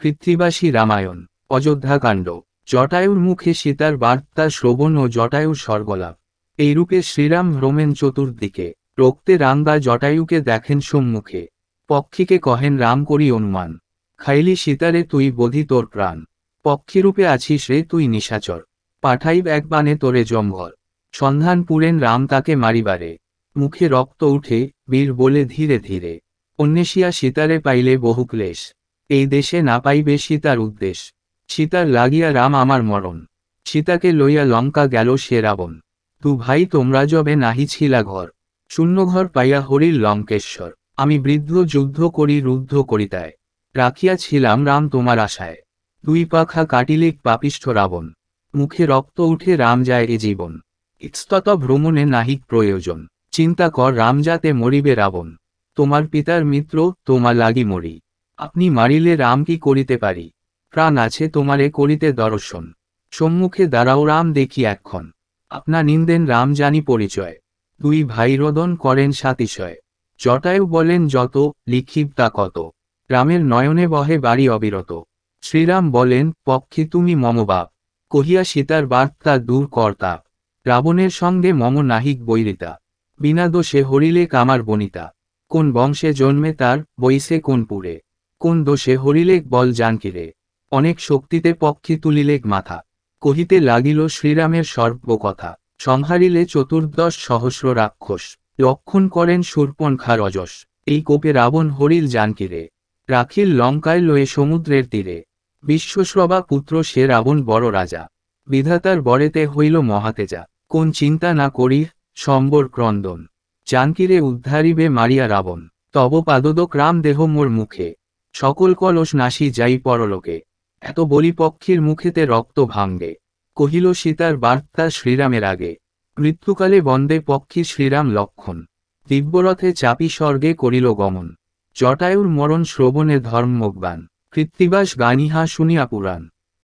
পৃথ্বীবাসী রামায়ণ অযোধ্যাকাণ্ড জটায়ুর মুখে সীতার বার্তা শ্রবণ ও জটায়ুর স্বর্গলাভ এইরূপে শ্রীরাম ভ্রমেন চতুর্দিকে রক্তে রাঙ্গা জটায়ুকে দেখেন সম্মুখে পক্ষীকে কহেন রাম করি অনুমান খাইলি সীতারে তুই বধি তোর প্রাণ পক্ষীরূপে আছিস রে তুই নিশাচর পাঠাইব এক বানে তোরে জমঘর সন্ধান পুরেন রাম তাকে মারিবারে মুখে রক্ত উঠে বীর বলে ধীরে ধীরে অন্বেষিয়া সীতারে পাইলে বহু ক্লেশ এই দেশে না পাইবে সীতার উদ্দেশ সীতার লাগিয়া রাম আমার মরণ সীতাকে লইয়া লঙ্কা গেল সে রাবণ তু ভাই তোমরা যবে নাহি ছিলা ঘর শূন্য ঘর পাইয়া হরির লঙ্কেশ্বর আমি বৃদ্ধ যুদ্ধ করি রুদ্ধ করিতায় রাখিয়া ছিলাম রাম তোমার আশায় দুই পাখা কাটিলিক পাপিষ্ঠ রাবণ মুখে রক্ত উঠে রাম যায় এ জীবন ইস্তত ভ্রমণে নাহিক প্রয়োজন চিন্তা কর রাম যাতে মরিবে রাবণ তোমার পিতার মিত্র তোমা লাগি মরি আপনি মারিলে রাম কি করিতে পারি প্রাণ আছে তোমারে করিতে দর্শন সম্মুখে দাঁড়াও রাম দেখি এক্ষণ আপনা নিন্দেন রাম জানি পরিচয় দুই ভাই রোদন করেন সাতিশয় জটায়ু বলেন যত লিখিব তা কত রামের নয়নে বহে বাড়ি অবিরত শ্রীরাম বলেন পক্ষে তুমি মমবাপ কহিয়া সীতার বার্তা দূর কর্তা রাবণের সঙ্গে মম নাহিক বৈরিতা বিনা দোষে হরিলে কামার বনিতা কোন বংশে জন্মে তার বইসে কোন পুরে কোন দোষে হরিলেক বল জানকিরে অনেক শক্তিতে পক্ষী তুলিলেক মাথা কহিতে লাগিল শ্রীরামের সর্বকথা সংহারিলে চতুর্দশ সহস্র রাক্ষস লক্ষণ করেন সুরপনখা রজস এই কোপে রাবণ হরিল জানকিরে রাখিল লঙ্কায় লয়ে সমুদ্রের তীরে বিশ্বশ্রবা পুত্র সে রাবণ বড় রাজা বিধাতার বরেতে হইল মহাতেজা কোন চিন্তা না করি সম্বর ক্রন্দন জানকিরে উদ্ধারিবে মারিয়া রাবণ তব পাদদক রাম দেহ মোর মুখে সকল কলস নাশি যাই পরলোকে এত বলিপক্ষীর মুখেতে রক্ত ভাঙ্গে কহিল সীতার বার্তা শ্রীরামের আগে মৃত্যুকালে বন্দে পক্ষী শ্রীরাম লক্ষণ দিব্যরথে চাপি স্বর্গে করিল গমন জটায়ুর মরণ শ্রবণে ধর্মজ্ঞান কৃত্তিবাস গানিহা শুনিয়া পুরাণ